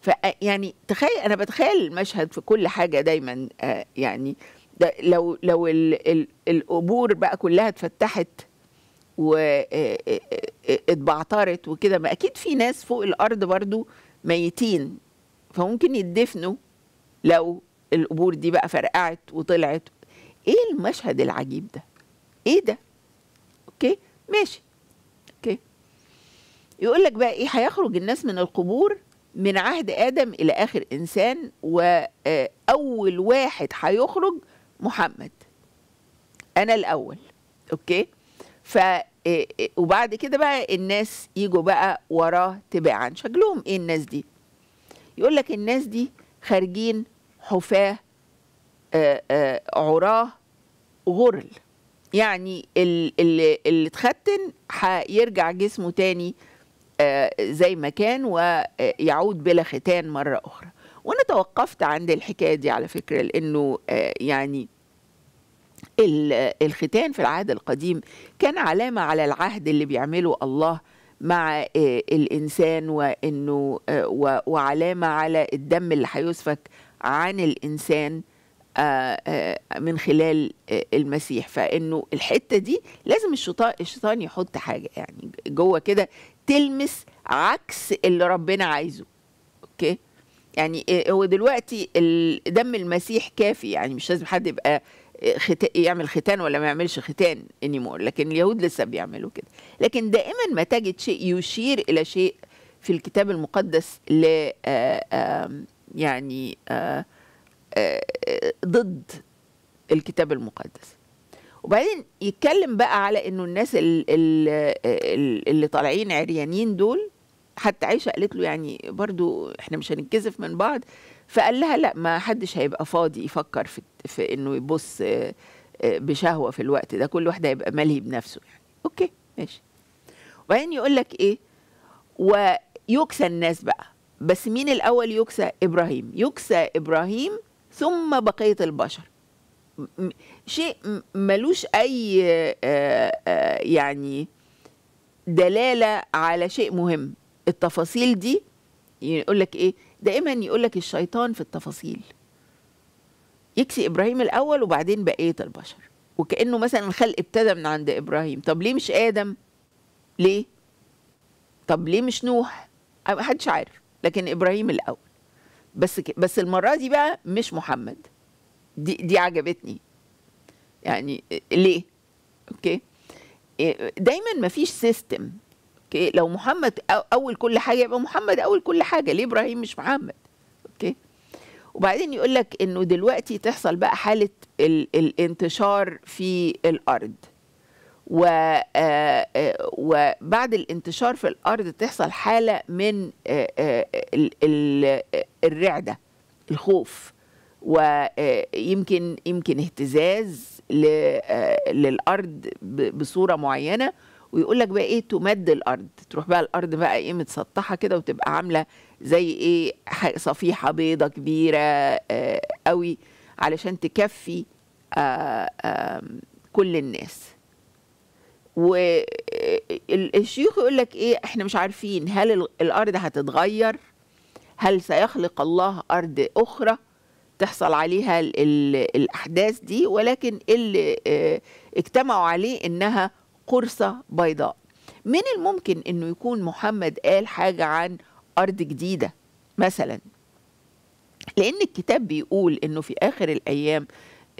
ف يعني تخيل انا بتخيل المشهد في كل حاجه دايما آه يعني دا لو لو الـ الـ القبور بقى كلها اتفتحت و آه، آه، آه، اتبعترت وكده ما اكيد في ناس فوق الارض برضو ميتين فممكن يدفنوا لو القبور دي بقى فرقعت وطلعت ايه المشهد العجيب ده ايه ده اوكي ماشي اوكي يقول لك بقى ايه هيخرج الناس من القبور من عهد ادم الى اخر انسان واول آه، واحد هيخرج محمد انا الاول اوكي ف آه، آه، وبعد كده بقى الناس يجوا بقى وراه تباعا شكلهم ايه الناس دي يقول لك الناس دي خارجين حفاه آه، آه، عراه غرل يعني اللي, اللي اتختن هيرجع جسمه تاني آه، زي ما كان ويعود بلا ختان مرة أخرى وأنا توقفت عند الحكاية دي على فكرة لأنه يعني الختان في العهد القديم كان علامة على العهد اللي بيعمله الله مع الإنسان وإنه وعلامة على الدم اللي هيسفك عن الإنسان آه، آه، من خلال آه، المسيح فانه الحته دي لازم الشيطان الشيطان يحط حاجه يعني جوه كده تلمس عكس اللي ربنا عايزه اوكي يعني هو دلوقتي دم المسيح كافي يعني مش لازم حد يبقى يعمل ختان ولا ما يعملش ختان انيمور لكن اليهود لسه بيعملوا كده لكن دائما ما تجد شيء يشير الى شيء في الكتاب المقدس ل يعني آآ ضد الكتاب المقدس وبعدين يتكلم بقى على انه الناس اللي, اللي طالعين عريانين دول حتى عيشه قالت له يعني برضو احنا مش هنتكسف من بعض فقال لها لا ما حدش هيبقى فاضي يفكر في, في انه يبص آه، آه، بشهوه في الوقت ده كل واحد هيبقى ملهي بنفسه يعني اوكي ماشي وبعدين يقول لك ايه ويكسى الناس بقى بس مين الاول يكسى ابراهيم يكسى ابراهيم ثم بقية البشر شيء ملوش أي يعني دلالة على شيء مهم التفاصيل دي يقول لك إيه دائما يقول لك الشيطان في التفاصيل يكسي إبراهيم الأول وبعدين بقية البشر وكأنه مثلا الخلق ابتدى من عند إبراهيم طب ليه مش آدم ليه طب ليه مش نوح محدش عارف لكن إبراهيم الأول بس ك... بس المره دي بقى مش محمد دي دي عجبتني يعني ليه اوكي آه، دايما مفيش سيستم اوكي لو محمد اول كل حاجه يبقى محمد اول كل حاجه ليه ابراهيم مش محمد اوكي وبعدين يقول لك انه دلوقتي تحصل بقى حاله ال... الانتشار في الارض آه، آه، وبعد الانتشار في الارض تحصل حاله من آه، الرعده الخوف ويمكن يمكن اهتزاز للارض بصوره معينه ويقول لك بقى ايه تمد الارض تروح بقى الارض بقى ايه متسطحه كده وتبقى عامله زي ايه صفيحه بيضه كبيره آه قوي علشان تكفي آه آه كل الناس والشيوخ يقول لك ايه احنا مش عارفين هل الارض هتتغير هل سيخلق الله ارض اخرى تحصل عليها الاحداث دي ولكن اللي آه، اجتمعوا عليه انها قرصه بيضاء من الممكن انه يكون محمد قال حاجه عن ارض جديده مثلا لان الكتاب بيقول انه في اخر الايام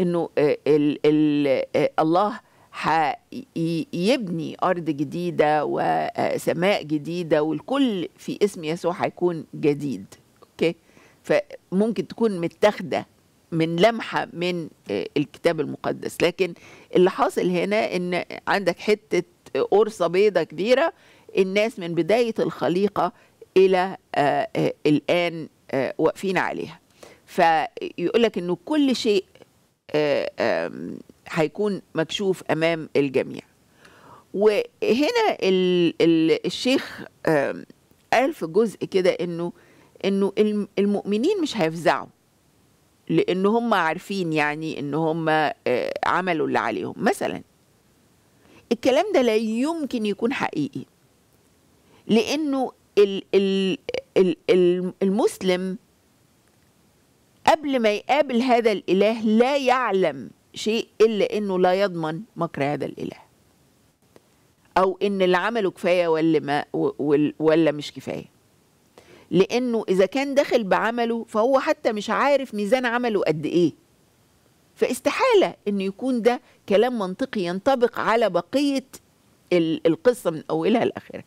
انه الـ آه، الـ آه، الله يبني أرض جديدة وسماء جديدة والكل في اسم يسوع هيكون جديد أوكي فممكن تكون متاخدة من لمحة من آه، الكتاب المقدس لكن اللي حاصل هنا إن عندك حتة قرصة بيضة كبيرة الناس من بداية الخليقة إلى آه، آه، الآن واقفين عليها فيقول لك إنه كل شيء هيكون مكشوف امام الجميع وهنا ال الشيخ قال في جزء كده انه انه المؤمنين مش هيفزعوا لان هم عارفين يعني ان هم آه، عملوا اللي عليهم مثلا الكلام ده لا يمكن يكون حقيقي لانه ال ال ال المسلم قبل ما يقابل هذا الاله لا يعلم شيء إلا أنه لا يضمن مكر هذا الإله أو أن اللي عمله كفاية ولا, ما ولا مش كفاية لأنه إذا كان داخل بعمله فهو حتى مش عارف ميزان عمله قد إيه فاستحالة أن يكون ده كلام منطقي ينطبق على بقية القصة من أولها لآخرها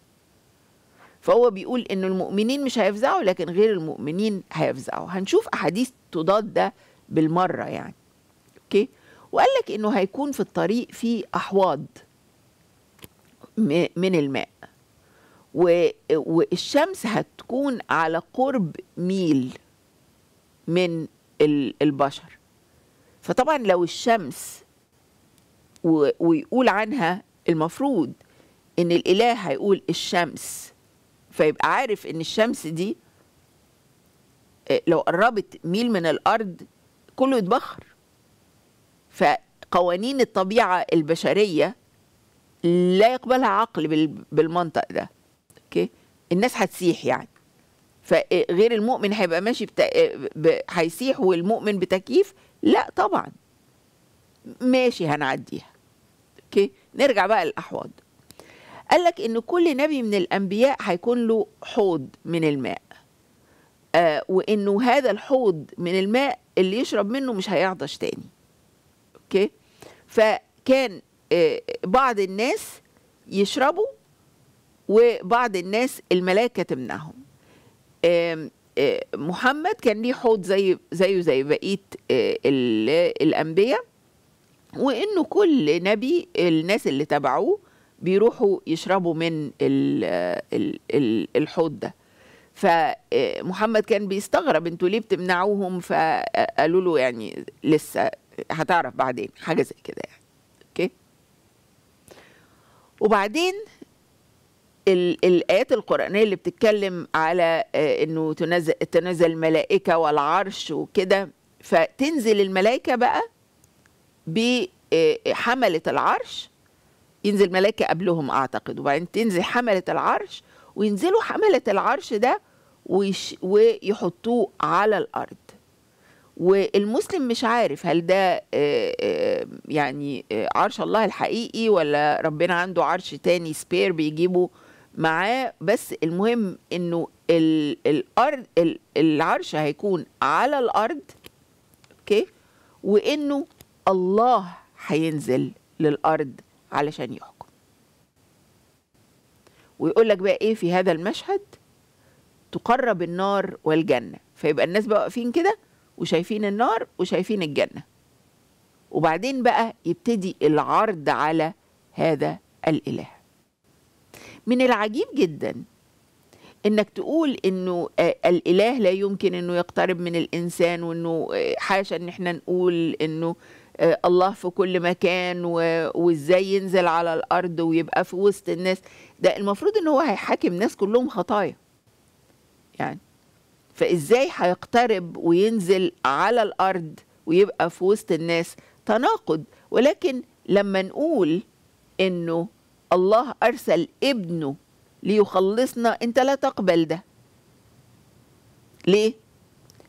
فهو بيقول ان المؤمنين مش هيفزعوا لكن غير المؤمنين هيفزعوا هنشوف احاديث تضاد ده بالمره يعني اوكي وقال لك انه هيكون في الطريق في احواض من الماء والشمس هتكون على قرب ميل من البشر فطبعا لو الشمس ويقول عنها المفروض ان الاله هيقول الشمس فيبقى عارف ان الشمس دي آه، لو قربت ميل من الارض كله يتبخر فقوانين الطبيعة البشرية لا يقبلها عقل بالمنطق ده اوكي الناس هتسيح يعني فغير المؤمن هيبقى ماشي بتا... ب... هيسيح والمؤمن بتكييف لا طبعا ماشي هنعديها اوكي نرجع بقى للاحواض قال لك ان كل نبي من الانبياء هيكون له حوض من الماء آه وانه هذا الحوض من الماء اللي يشرب منه مش هيعطش تاني اوكي فكان آه، بعض الناس يشربوا وبعض الناس الملائكه تمنعهم آه، محمد كان ليه حوض زي زيه زي بقيه آه، الانبياء وانه كل نبي الناس اللي تبعوه بيروحوا يشربوا من الحوض ده فمحمد كان بيستغرب انتوا ليه بتمنعوهم فقالوا له يعني لسه هتعرف بعدين حاجه زي كده يعني اوكي وبعدين الآيات القرآنية اللي بتتكلم على آه، إنه تنزل, تنزل الملائكة والعرش وكده فتنزل الملائكة بقى بحملة آه، العرش ينزل ملائكة قبلهم أعتقد وبعدين تنزل حملة العرش وينزلوا حملة العرش ده ويحطوه على الأرض والمسلم مش عارف هل ده آه، آه، يعني آه، عرش الله الحقيقي ولا ربنا عنده عرش تاني سبير بيجيبه معاه بس المهم انه الارض العرش هيكون على الارض اوكي وانه الله هينزل للارض علشان يحكم ويقول لك بقى ايه في هذا المشهد تقرب النار والجنه فيبقى الناس بقى واقفين كده وشايفين النار وشايفين الجنه وبعدين بقى يبتدي العرض على هذا الاله من العجيب جدا انك تقول انه آه، الاله لا يمكن انه يقترب من الانسان وانه آه، حاشا ان احنا نقول انه آه، الله في كل مكان وازاي ينزل على الارض ويبقى في وسط الناس ده المفروض ان هو هيحاكم ناس كلهم خطايا يعني فازاي هيقترب وينزل على الارض ويبقى في وسط الناس تناقض ولكن لما نقول انه الله ارسل ابنه ليخلصنا انت لا تقبل ده ليه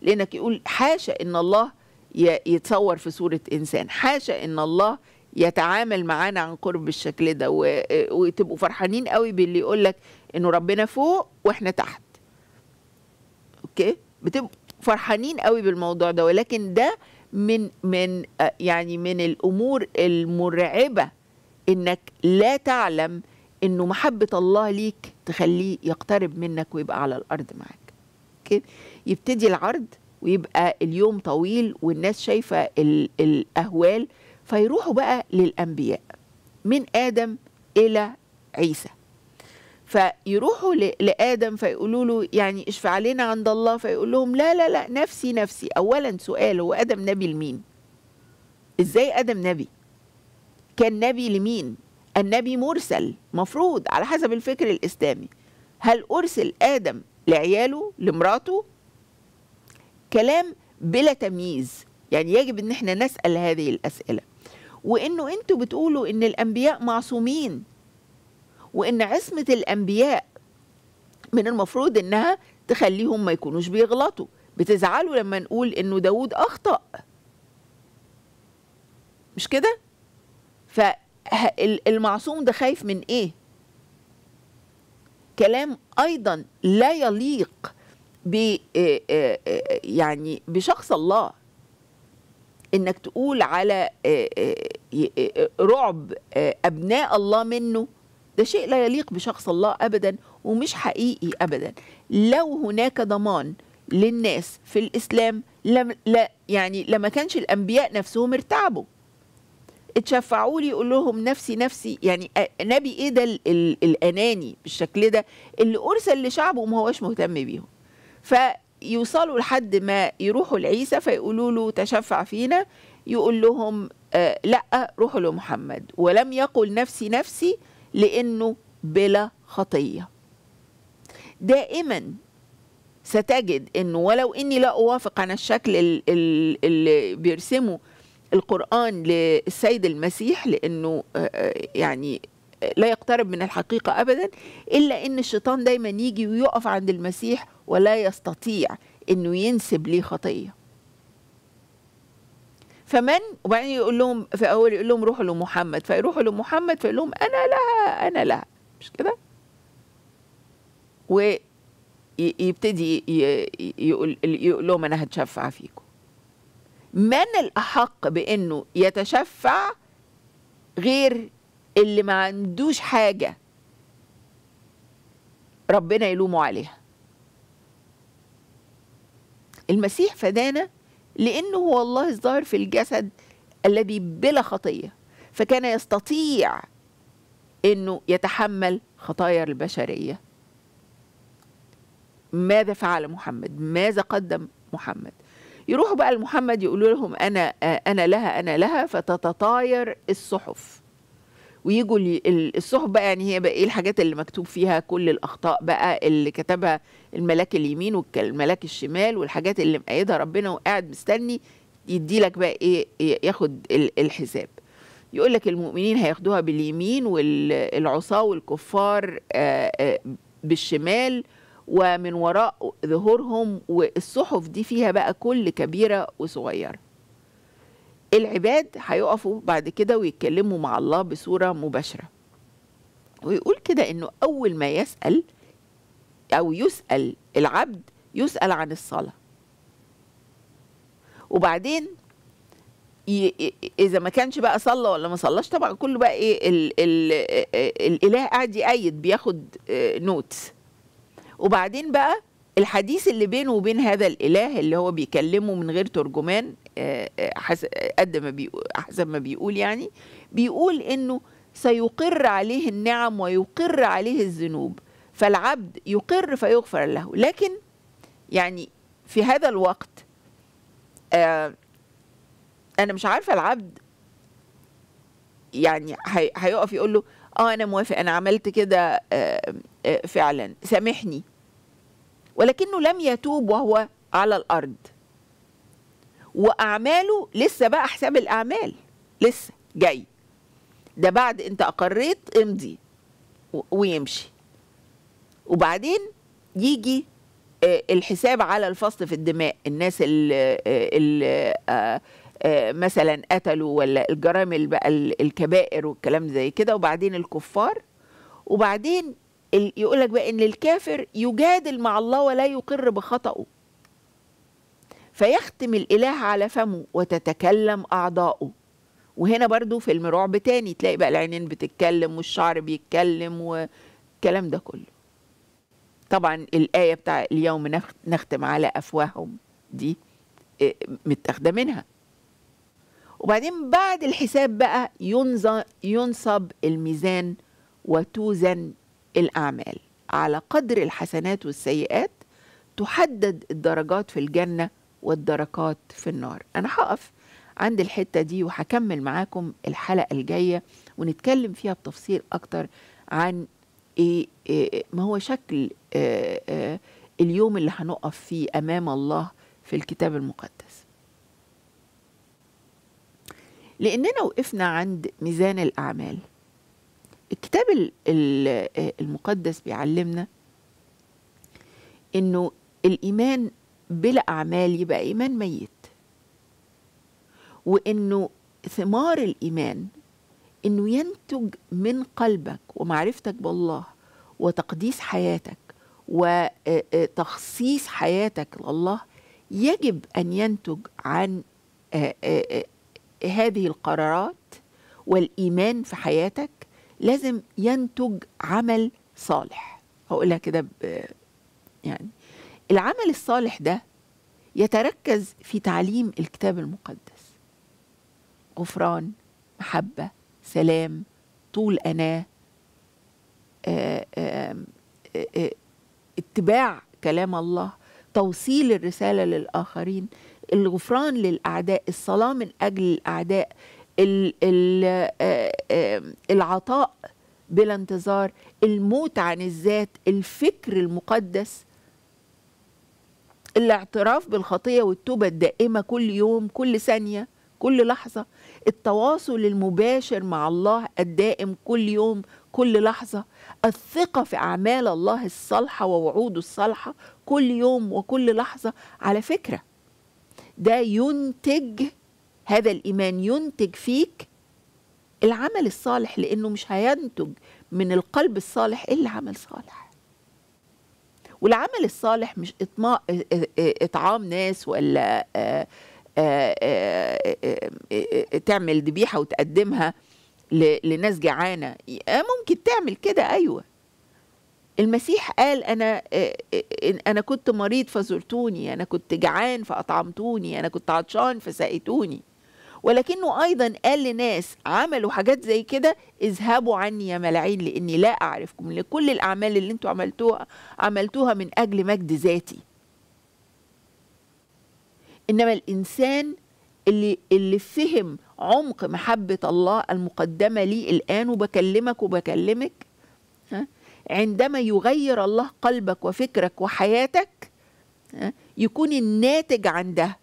لانك يقول حاشا ان الله يتصور في صوره انسان حاشا ان الله يتعامل معانا عن قرب بالشكل ده وتبقوا فرحانين قوي باللي يقولك انه ربنا فوق واحنا تحت اوكي بتبقوا فرحانين قوي بالموضوع ده ولكن ده من من آه، يعني من الامور المرعبه انك لا تعلم انه محبه الله ليك تخليه يقترب منك ويبقى على الارض معاك كده يبتدي العرض ويبقى اليوم طويل والناس شايفه الاهوال فيروحوا بقى للانبياء من ادم الى عيسى فيروحوا لآدم فيقولوا له يعني اشفع علينا عند الله فيقول لهم لا لا لا نفسي نفسي أولا سؤال هو آدم نبي لمين؟ إزاي آدم نبي؟ كان نبي لمين؟ النبي مرسل مفروض على حسب الفكر الإسلامي هل أرسل آدم لعياله لمراته؟ كلام بلا تمييز يعني يجب ان احنا نسأل هذه الأسئلة وانه انتوا بتقولوا ان الانبياء معصومين وإن عصمة الأنبياء من المفروض إنها تخليهم ما يكونوش بيغلطوا بتزعلوا لما نقول إنه داود أخطأ مش كده؟ فالمعصوم ده خايف من إيه؟ كلام أيضا لا يليق ب آه، آه، آه، يعني بشخص الله انك تقول على رعب ابناء الله منه ده شيء لا يليق بشخص الله أبدا ومش حقيقي أبدا لو هناك ضمان للناس في الإسلام لم لا يعني لما كانش الأنبياء نفسهم ارتعبوا اتشفعوا لي يقول لهم نفسي نفسي يعني نبي ايه ده الاناني بالشكل ده اللي ارسل لشعبه وما هوش مهتم بيهم فيوصلوا لحد ما يروحوا لعيسى فيقولوا له تشفع فينا يقول لهم آه لا روحوا لمحمد ولم يقل نفسي نفسي لانه بلا خطيه دائما ستجد انه ولو اني لا اوافق على الشكل اللي بيرسمه القران للسيد المسيح لانه آه، آه، يعني لا يقترب من الحقيقه ابدا الا ان الشيطان دايما يجي ويقف عند المسيح ولا يستطيع انه ينسب ليه خطيه فمن وبعدين يقول لهم في اول يقول لهم روحوا لمحمد فيروحوا لمحمد فيقول لهم انا لها انا لها مش كده ويبتدي يقول, يقول لهم انا هتشفع فيكم من الاحق بانه يتشفع غير اللي ما عندوش حاجه ربنا يلومه عليها المسيح فدانا لأنه هو الله الظاهر في الجسد الذي بلا خطية فكان يستطيع أنه يتحمل خطايا البشرية ماذا فعل محمد ماذا قدم محمد يروحوا بقى لمحمد يقولوا لهم أنا أنا لها أنا لها فتتطاير الصحف ويجوا الصحبه يعني هي بقى ايه الحاجات اللي مكتوب فيها كل الاخطاء بقى اللي كتبها الملاك اليمين والملاك الشمال والحاجات اللي مقيدها ربنا وقاعد مستني يدي لك بقى ايه ياخد الحساب يقول لك المؤمنين هياخدوها باليمين والعصاة والكفار آه، آه، بالشمال ومن وراء ظهورهم والصحف دي فيها بقى كل كبيرة وصغيرة العباد هيقفوا بعد كده ويتكلموا مع الله بصورة مباشرة ويقول كده انه اول ما يسأل او يسأل العبد يسأل عن الصلاة وبعدين اذا ما كانش بقى صلى ولا ما صلاش طبعا كله بقى ايه الـ الـ الاله قاعد يأيد بياخد نوتس آه، وبعدين بقى الحديث اللي بينه وبين هذا الاله اللي هو بيكلمه من غير ترجمان قد ما بيقول احسن ما بيقول يعني بيقول انه سيقر عليه النعم ويقر عليه الذنوب فالعبد يقر فيغفر له لكن يعني في هذا الوقت آه، انا مش عارفه العبد يعني هيقف يقول له اه انا موافق انا عملت كده آه، آه، فعلا سامحني ولكنه لم يتوب وهو على الارض واعماله لسه بقى حساب الاعمال لسه جاي ده بعد انت اقريت امضي ويمشي وبعدين يجي آه، الحساب على الفصل في الدماء الناس اللي, آه، آه، مثلا قتلوا ولا الجرائم بقى الكبائر والكلام زي كده وبعدين الكفار وبعدين يقول لك بقى ان الكافر يجادل مع الله ولا يقر بخطئه فيختم الإله على فمه وتتكلم أعضاؤه وهنا برضو فيلم رعب تاني تلاقي بقى العينين بتتكلم والشعر بيتكلم والكلام ده كله طبعا الآية بتاع اليوم نختم على أفواههم دي آه، متاخدة منها وبعدين بعد الحساب بقى ينصب الميزان وتوزن الأعمال على قدر الحسنات والسيئات تحدد الدرجات في الجنة والدركات في النار أنا هقف عند الحتة دي وهكمل معاكم الحلقة الجاية ونتكلم فيها بتفصيل أكتر عن إيه, إيه ما هو شكل إيه إيه اليوم اللي هنقف فيه أمام الله في الكتاب المقدس لأننا وقفنا عند ميزان الأعمال الكتاب آه، المقدس بيعلمنا انه الايمان بلا أعمال يبقى إيمان ميت وإنه ثمار الإيمان إنه ينتج من قلبك ومعرفتك بالله وتقديس حياتك وتخصيص آه، آه، حياتك لله يجب أن ينتج عن آه، هذه القرارات والإيمان في حياتك لازم ينتج عمل صالح هقولها كده يعني العمل الصالح ده يتركز في تعليم الكتاب المقدس غفران محبه سلام طول اناه آآ آه، آآ آه، آآ آه، اتباع كلام الله توصيل الرساله للاخرين الغفران للاعداء الصلاه من اجل الاعداء ال ال العطاء بلا انتظار الموت عن الذات الفكر المقدس الاعتراف بالخطيه والتوبه الدائمه كل يوم كل ثانيه كل لحظه التواصل المباشر مع الله الدائم كل يوم كل لحظه الثقه في اعمال الله الصالحه ووعوده الصالحه كل يوم وكل لحظه على فكره ده ينتج هذا الايمان ينتج فيك العمل الصالح لانه مش هينتج من القلب الصالح الا عمل صالح والعمل الصالح مش اطماع اطعام ناس ولا آه، آه، آه، تعمل ذبيحه وتقدمها لناس جعانه ممكن تعمل كده ايوه المسيح قال انا انا كنت مريض فزرتوني انا كنت جعان فاطعمتوني انا كنت عطشان فسقيتوني ولكنه أيضا قال لناس عملوا حاجات زي كده اذهبوا عني يا ملاعين لأني لا أعرفكم لكل الأعمال اللي انتوا عملتوها عملتوها من أجل مجد ذاتي إنما الإنسان اللي, اللي فهم عمق محبة الله المقدمة لي الآن وبكلمك وبكلمك ها عندما يغير الله قلبك وفكرك وحياتك يكون الناتج عن ده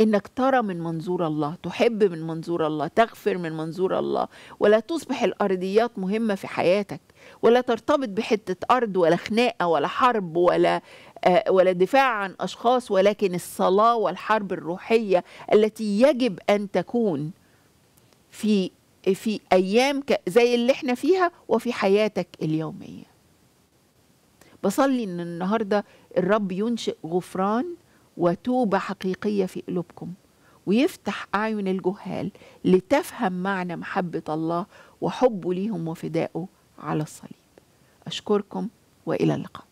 انك ترى من منظور الله تحب من منظور الله تغفر من منظور الله ولا تصبح الارضيات مهمه في حياتك ولا ترتبط بحته ارض ولا خناقه ولا حرب ولا آه، ولا دفاع عن اشخاص ولكن الصلاه والحرب الروحيه التي يجب ان تكون في في ايام زي اللي احنا فيها وفي حياتك اليوميه بصلي ان النهارده الرب ينشئ غفران وتوبة حقيقية في قلوبكم ويفتح أعين الجهال لتفهم معنى محبة الله وحبه ليهم وفدائه على الصليب أشكركم وإلى اللقاء